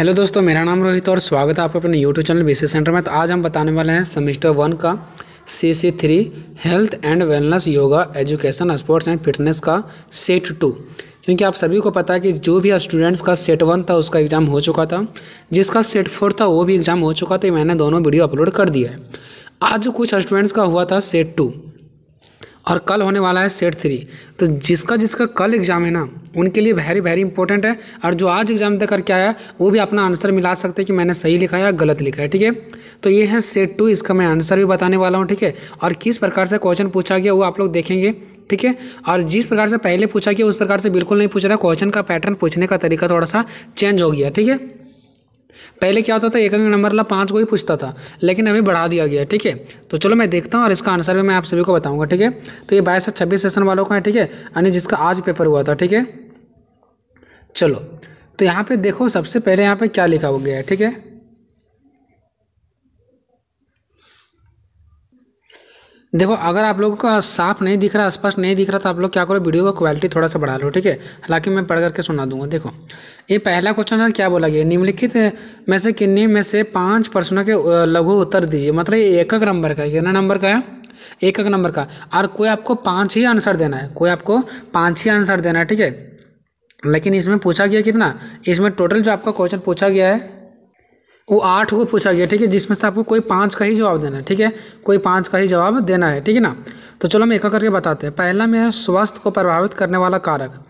hello दोस्तों मेरा नाम रोहित और स्वागत है आपका अपने यूट्यूब चैनल बी सेंटर में तो आज हम बताने वाले हैं सेमिस्टर वन का C C three health and wellness yoga education sports and fitness का सेट टू क्योंकि आप सभी को पता है कि जो भी स्टूडेंट्स का सेट वन था उसका एग्ज़ाम हो चुका था जिसका सेट फोर था वो भी एग्ज़ाम हो चुका था मैंने दोनों वीडियो अपलोड कर दिया है आज कुछ स्टूडेंट्स का हुआ था सेट टू और कल होने वाला है सेट थ्री तो जिसका जिसका कल एग्ज़ाम है ना उनके लिए वेरी वेरी इंपॉर्टेंट है और जो आज एग्ज़ाम दे करके आया वो भी अपना आंसर मिला सकते हैं कि मैंने सही लिखा है या गलत लिखा है ठीक है तो ये है सेट टू इसका मैं आंसर भी बताने वाला हूँ ठीक है और किस प्रकार से क्वेश्चन पूछा गया वो आप लोग देखेंगे ठीक है और जिस प्रकार से पहले पूछा गया उस प्रकार से बिल्कुल नहीं पूछ रहा क्वेश्चन का पैटर्न पूछने का तरीका थोड़ा सा चेंज हो गया ठीक है पहले क्या होता था एक अंक नंबर वाला पाँच को ही पूछता था लेकिन अभी बढ़ा दिया गया ठीक है तो चलो मैं देखता हूँ और इसका आंसर भी मैं आप सभी को बताऊँगा ठीक है तो ये बाईस से छब्बीस सेशन वालों का है ठीक है यानी जिसका आज पेपर हुआ था ठीक है चलो तो यहाँ पे देखो सबसे पहले यहाँ पे क्या लिखा हो गया है ठीक है देखो अगर आप लोगों का साफ नहीं दिख रहा स्पष्ट नहीं दिख रहा तो आप लोग क्या करो वीडियो का क्वालिटी थोड़ा सा बढ़ा लो ठीक है हालांकि मैं पढ़ करके सुना दूंगा देखो ये पहला क्वेश्चन है क्या बोला गया निम्नलिखित में से किन्नी में से पाँच प्रश्नों के लघु उत्तर दीजिए मतलब ये एक एक नंबर का कितना नंबर का है एक एक नंबर का और कोई आपको पाँच ही आंसर देना है कोई आपको पाँच ही आंसर देना है ठीक है लेकिन इसमें पूछा गया कितना इसमें टोटल जो आपका क्वेश्चन पूछा गया है वो आठ को पूछा गया ठीक है जिसमें से आपको कोई पाँच का ही जवाब देना है ठीक है कोई पाँच का ही जवाब देना है ठीक है ना तो चलो हम एक करके बताते हैं पहला में है स्वास्थ्य को प्रभावित करने वाला कारक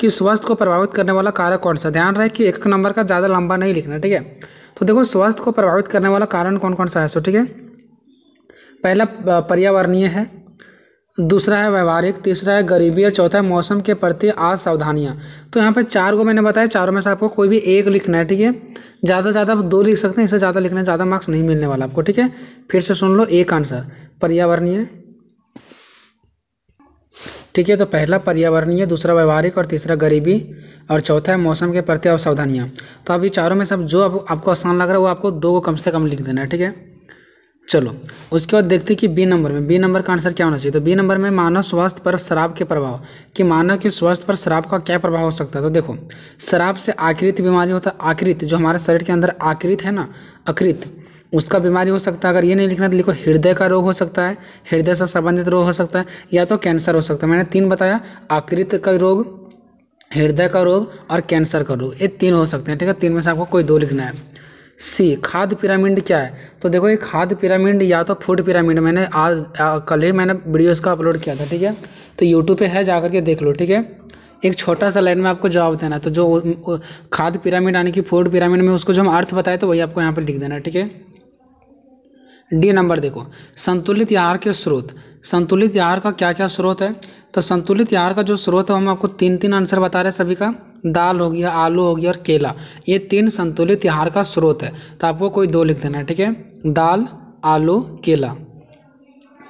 कि स्वास्थ्य को प्रभावित करने वाला कारक कौन सा ध्यान रहे कि एक नंबर का ज़्यादा लंबा नहीं लिखना ठीक है तो देखो स्वास्थ्य को प्रभावित करने वाला कारण कौन कौन सा है सो ठीक है पहला पर्यावरणीय है दूसरा है व्यवहारिक तीसरा है गरीबी और चौथा है मौसम के प्रति आज सावधानियाँ तो यहाँ पे चार को मैंने बताया चारों में से आपको कोई भी एक लिखना है ठीक है ज़्यादा से ज़्यादा आप दो लिख सकते हैं इससे ज़्यादा लिखने ज़्यादा मार्क्स नहीं मिलने वाला आपको ठीक है फिर से सुन लो एक आंसर पर्यावरणीय ठीक है तो पहला पर्यावरणीय दूसरा व्यवहारिक और तीसरा गरीबी और चौथा है मौसम के प्रति असावधानियाँ तो अभी चारों में सब जो आप, आपको आसान लग रहा है वो आपको दो को कम से कम लिख देना है ठीक है चलो उसके बाद देखते हैं कि बी नंबर में बी नंबर का आंसर क्या होना चाहिए तो बी नंबर में मानव स्वास्थ्य पर शराब के प्रभाव कि मानव के स्वास्थ्य पर शराब का क्या प्रभाव हो सकता है तो देखो शराब से आकृत बीमारी होता है आकृत जो हमारे शरीर के अंदर आकृत है ना अकृत उसका बीमारी हो सकता है अगर ये नहीं लिखना तो लिखो हृदय का रोग हो सकता है हृदय से संबंधित रोग हो सकता है या तो कैंसर हो सकता है मैंने तीन बताया आकृत का रोग हृदय का रोग और कैंसर का रोग ये तीन हो सकते हैं ठीक है तीन में से आपको कोई दो लिखना है सी खाद पिरामिड क्या है तो देखो ये खाद पिरामिड या तो फूड पिरामिड मैंने आज कल ही मैंने वीडियो इसका अपलोड किया था ठीक है तो यूट्यूब पे है जा करके देख लो ठीक है एक छोटा सा लाइन में आपको जवाब देना है तो जो खाद पिरामिड यानी कि फूड पिरामिड में उसको जो हम अर्थ बताए तो वही आपको यहाँ पर लिख देना है ठीक है डी नंबर देखो संतुलित आहार के स्रोत संतुलित आहार का क्या क्या स्रोत है तो संतुलित आहार का जो स्रोत है हम आपको तीन तीन आंसर बता रहे हैं सभी का दाल हो गया आलू हो गया और केला ये तीन संतुलित आहार का स्रोत है तो आपको कोई दो लिख देना है ठीक है दाल आलू केला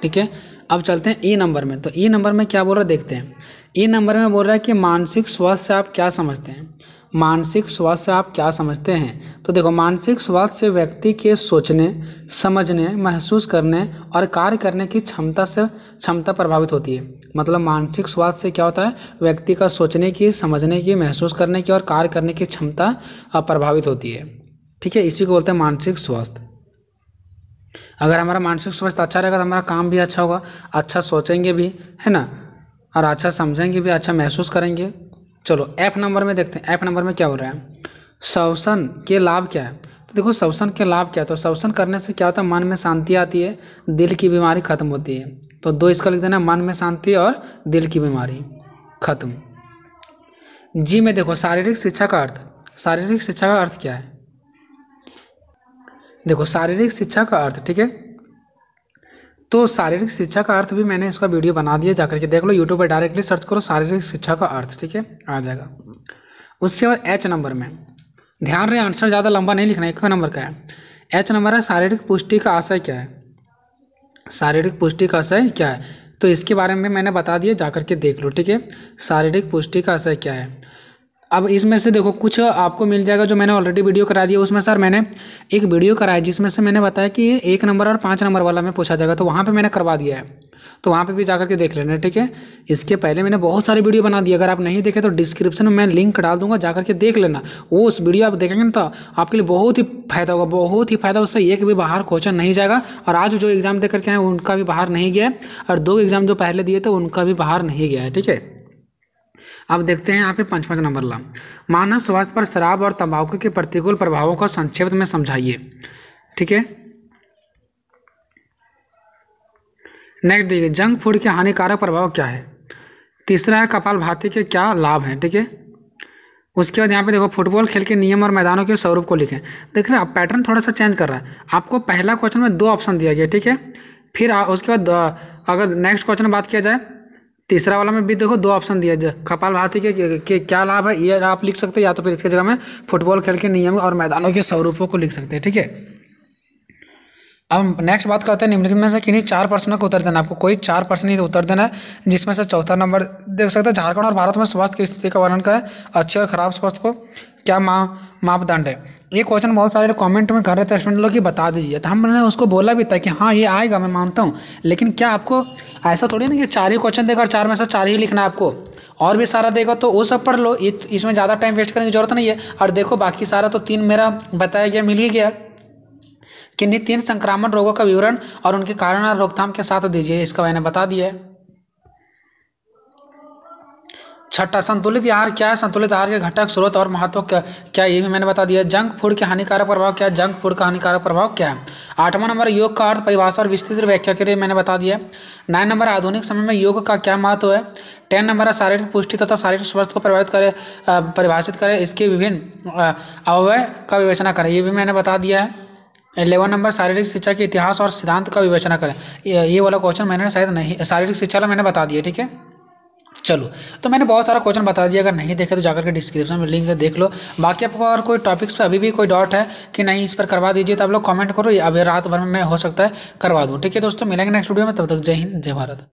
ठीक है अब चलते हैं ई नंबर में तो ई नंबर में क्या बोल रहा है देखते हैं ई नंबर में बोल रहा है कि मानसिक स्वास्थ्य से आप क्या समझते हैं मानसिक स्वास्थ्य से आप क्या समझते हैं तो देखो मानसिक स्वास्थ्य से व्यक्ति के सोचने समझने महसूस करने और कार्य करने की क्षमता से क्षमता प्रभावित होती है मतलब मानसिक स्वास्थ्य से क्या होता है व्यक्ति का सोचने की समझने की महसूस करने की और कार्य करने की क्षमता प्रभावित होती है ठीक है इसी को बोलते हैं मानसिक स्वास्थ्य अगर हमारा मानसिक स्वास्थ्य अच्छा रहेगा तो हमारा काम भी अच्छा होगा अच्छा सोचेंगे भी है ना और अच्छा समझेंगे भी अच्छा महसूस करेंगे चलो एफ नंबर में देखते हैं एफ नंबर में क्या हो रहा है शवसन के लाभ क्या है तो देखो शवसन के लाभ क्या है तो शवसन करने से क्या होता है मन में शांति आती है दिल की बीमारी खत्म होती है तो दो इसका लिख देना मन में शांति और दिल की बीमारी खत्म जी में देखो शारीरिक शिक्षा का अर्थ शारीरिक शिक्षा का अर्थ क्या है देखो शारीरिक शिक्षा का अर्थ ठीक है तो शारीरिक शिक्षा का अर्थ भी मैंने इसका वीडियो बना दिया जाकर के देख लो यूट्यूब पर डायरेक्टली सर्च करो शारीरिक शिक्षा का अर्थ ठीक है आ जाएगा उसके बाद एच नंबर में ध्यान रहे आंसर ज़्यादा लंबा नहीं लिखना एक नंबर का है एच नंबर है शारीरिक पुष्टि का आशय क्या है शारीरिक पुष्टि का आशय क्या है तो इसके बारे में मैंने बता दिया जाकर के देख लो ठीक है शारीरिक पुष्टि का आशय क्या है अब इसमें से देखो कुछ आपको मिल जाएगा जो मैंने ऑलरेडी वीडियो करा दिया उसमें सर मैंने एक वीडियो कराया जिसमें से मैंने बताया कि एक नंबर और पाँच नंबर वाला में पूछा जाएगा तो वहाँ पे मैंने करवा दिया है तो वहाँ पे भी जाकर के देख लेना ठीक है इसके पहले मैंने बहुत सारी वीडियो बना दी अगर आप नहीं देखे तो डिस्क्रिप्शन में मैं लिंक डाल दूंगा जाकर के देख लेना वो उस वीडियो आप देखेंगे ना तो आपके लिए बहुत ही फायदा होगा बहुत ही फायदा उससे एक भी बाहर क्वेश्चन नहीं जाएगा और आज जो एग्ज़ाम देकर के आए उनका भी बाहर नहीं गया और दो एग्ज़ाम जो पहले दिए थे उनका भी बाहर नहीं गया है ठीक है अब देखते हैं यहाँ पे पाँच पाँच नंबर ला मानव स्वास्थ्य पर शराब और तंबाकू के प्रतिकूल प्रभावों को संक्षिप्त में समझाइए ठीक है नेक्स्ट देखिए जंक फूड के हानिकारक प्रभाव क्या है तीसरा है कपाल भाती के क्या लाभ हैं ठीक है उसके बाद यहाँ पे देखो फुटबॉल खेल के नियम और मैदानों के स्वरूप को लिखें देख रहे आप पैटर्न थोड़ा सा चेंज कर रहा है आपको पहला क्वेश्चन में दो ऑप्शन दिया गया ठीक है फिर उसके बाद अगर नेक्स्ट क्वेश्चन बात किया जाए तीसरा वाला में भी देखो दो ऑप्शन दिया जाए कपाल भाती के, के, के क्या लाभ है ये आप लिख सकते हैं या तो फिर इसके जगह में फुटबॉल खेल के नियम और मैदानों के स्वरूपों को लिख सकते हैं ठीक है अब नेक्स्ट बात करते हैं निम्नलिखित में से किन्हीं चार प्रश्नों को उत्तर देना आपको कोई चार प्रश्न ही तो उत्तर देना है जिसमें से चौथा नंबर देख सकते हैं झारखंड और भारत में स्वास्थ्य की स्थिति का वर्णन करें अच्छे और खराब स्वास्थ्य को क्या माँ मापदंड है ये क्वेश्चन बहुत सारे कमेंट में कर रहे थे स्टूडेंट लोग कि बता दीजिए तो हमने उसको बोला भी था कि हाँ ये आएगा मैं मानता हूँ लेकिन क्या आपको ऐसा थोड़ी ना कि चार ही क्वेश्चन देगा और चार में से चार ही लिखना है आपको और भी सारा देगा तो वो सब पढ़ लो इसमें ज़्यादा टाइम वेस्ट करने की ज़रूरत नहीं है और देखो बाकी सारा तो तीन मेरा बताया गया मिल ही गया किन्हीं तीन संक्रामक रोगों का विवरण और उनके कारण और रोकथाम के साथ दीजिए इसका मैंने बता दिया है छठा संतुलित आहार क्या है संतुलित आहार के घटक स्रोत और महत्व क्या क्या ये भी मैंने बता दिया जंक फूड के हानिकारक प्रभाव क्या है जंक फूड का हानिकारक प्रभाव क्या है आठवां नंबर योग का अर्थ परिभाषा और विस्तृत व्याख्या के लिए मैंने बता दिया नाइन नंबर आधुनिक समय में योग का क्या महत्व है टेन नंबर है शारीरिक पुष्टि तथा शारीरिक स्वास्थ्य को प्रभावित करे परिभाषित करें इसके विभिन्न अवय का विवेचना करें ये भी मैंने बता दिया है इलेवन नंबर शारीरिक शिक्षा के इतिहास और सिद्धांत का विवेचना करें ये वाला क्वेश्चन मैंने शायद नहीं शारीरिक शिक्षा मैंने बता दिया ठीक है चलो तो मैंने बहुत सारा क्वेश्चन बता दिया अगर नहीं देखे तो जाकर के डिस्क्रिप्शन में लिंक देख लो बाकी आपको और कोई टॉपिक्स पे अभी भी कोई डॉट है कि नहीं इस पर करवा दीजिए तो आप लोग कमेंट करो अभी रात भर में मैं हो सकता है करवा दूँ ठीक है दोस्तों मिलेंगे नेक्स्ट वीडियो में तब तक जय हिंद जय भारत